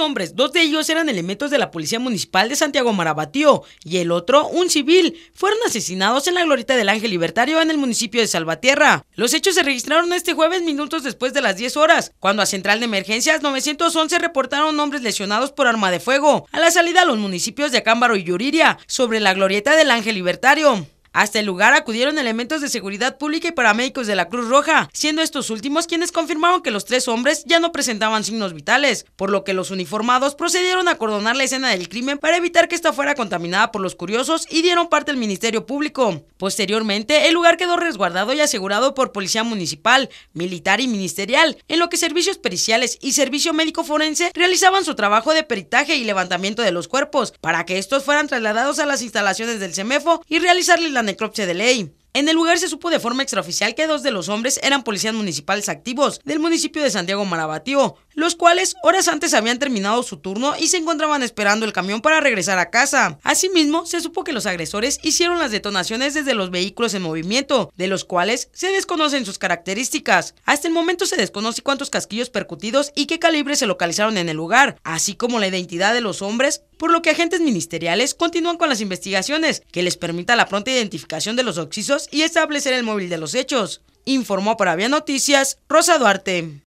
hombres, dos de ellos eran elementos de la Policía Municipal de Santiago Marabatío y el otro, un civil, fueron asesinados en la glorieta del Ángel Libertario en el municipio de Salvatierra. Los hechos se registraron este jueves minutos después de las 10 horas, cuando a Central de Emergencias 911 reportaron hombres lesionados por arma de fuego a la salida a los municipios de Acámbaro y Yuriria, sobre la glorieta del Ángel Libertario. Hasta el lugar acudieron elementos de seguridad pública y paramédicos de la Cruz Roja, siendo estos últimos quienes confirmaron que los tres hombres ya no presentaban signos vitales, por lo que los uniformados procedieron a cordonar la escena del crimen para evitar que esta fuera contaminada por los curiosos y dieron parte al Ministerio Público. Posteriormente, el lugar quedó resguardado y asegurado por policía municipal, militar y ministerial, en lo que servicios periciales y servicio médico forense realizaban su trabajo de peritaje y levantamiento de los cuerpos para que estos fueran trasladados a las instalaciones del CEMEFO y realizarles la necropsia de ley. En el lugar se supo de forma extraoficial que dos de los hombres eran policías municipales activos del municipio de Santiago Marabatío, los cuales horas antes habían terminado su turno y se encontraban esperando el camión para regresar a casa. Asimismo, se supo que los agresores hicieron las detonaciones desde los vehículos en movimiento, de los cuales se desconocen sus características. Hasta el momento se desconoce cuántos casquillos percutidos y qué calibre se localizaron en el lugar, así como la identidad de los hombres por lo que agentes ministeriales continúan con las investigaciones que les permita la pronta identificación de los oxisos y establecer el móvil de los hechos. Informó para Vía Noticias Rosa Duarte.